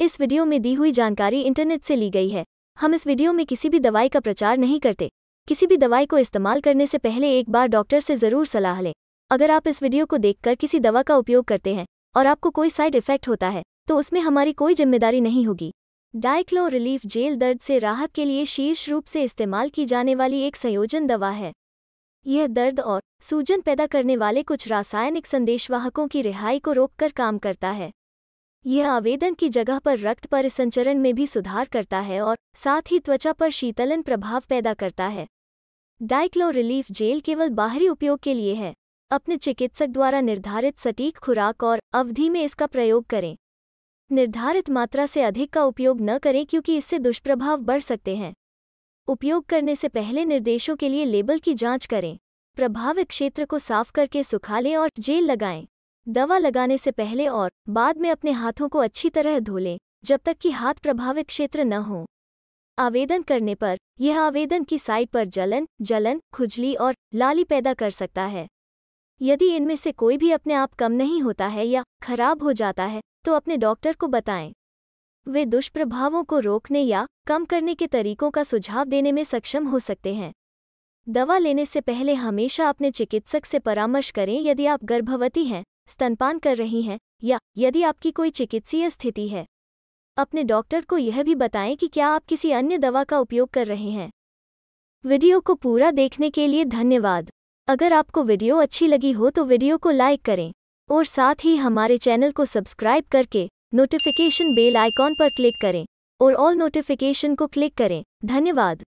इस वीडियो में दी हुई जानकारी इंटरनेट से ली गई है हम इस वीडियो में किसी भी दवाई का प्रचार नहीं करते किसी भी दवाई को इस्तेमाल करने से पहले एक बार डॉक्टर से ज़रूर सलाह लें अगर आप इस वीडियो को देखकर किसी दवा का उपयोग करते हैं और आपको कोई साइड इफेक्ट होता है तो उसमें हमारी कोई जिम्मेदारी नहीं होगी डाइक्लो रिलीफ जेल दर्द से राहत के लिए शीर्ष रूप से इस्तेमाल की जाने वाली एक संयोजन दवा है यह दर्द और सूजन पैदा करने वाले कुछ रासायनिक संदेशवाहकों की रिहाई को रोककर काम करता है यह आवेदन की जगह पर रक्त परिसंचरण में भी सुधार करता है और साथ ही त्वचा पर शीतलन प्रभाव पैदा करता है डाइक्लो रिलीफ जेल केवल बाहरी उपयोग के लिए है अपने चिकित्सक द्वारा निर्धारित सटीक खुराक और अवधि में इसका प्रयोग करें निर्धारित मात्रा से अधिक का उपयोग न करें क्योंकि इससे दुष्प्रभाव बढ़ सकते हैं उपयोग करने से पहले निर्देशों के लिए लेबल की जांच करें प्रभावित क्षेत्र को साफ करके सुखा लें और जेल लगाएं दवा लगाने से पहले और बाद में अपने हाथों को अच्छी तरह धो लें जब तक कि हाथ प्रभावित क्षेत्र न हो आवेदन करने पर यह आवेदन की साइट पर जलन जलन खुजली और लाली पैदा कर सकता है यदि इनमें से कोई भी अपने आप कम नहीं होता है या खराब हो जाता है तो अपने डॉक्टर को बताएं वे दुष्प्रभावों को रोकने या कम करने के तरीकों का सुझाव देने में सक्षम हो सकते हैं दवा लेने से पहले हमेशा अपने चिकित्सक से परामर्श करें यदि आप गर्भवती हैं स्तनपान कर रही हैं या यदि आपकी कोई चिकित्सीय स्थिति है अपने डॉक्टर को यह भी बताएं कि क्या आप किसी अन्य दवा का उपयोग कर रहे हैं वीडियो को पूरा देखने के लिए धन्यवाद अगर आपको वीडियो अच्छी लगी हो तो वीडियो को लाइक करें और साथ ही हमारे चैनल को सब्सक्राइब करके नोटिफिकेशन बेल आइकॉन पर क्लिक करें और ऑल नोटिफिकेशन को क्लिक करें धन्यवाद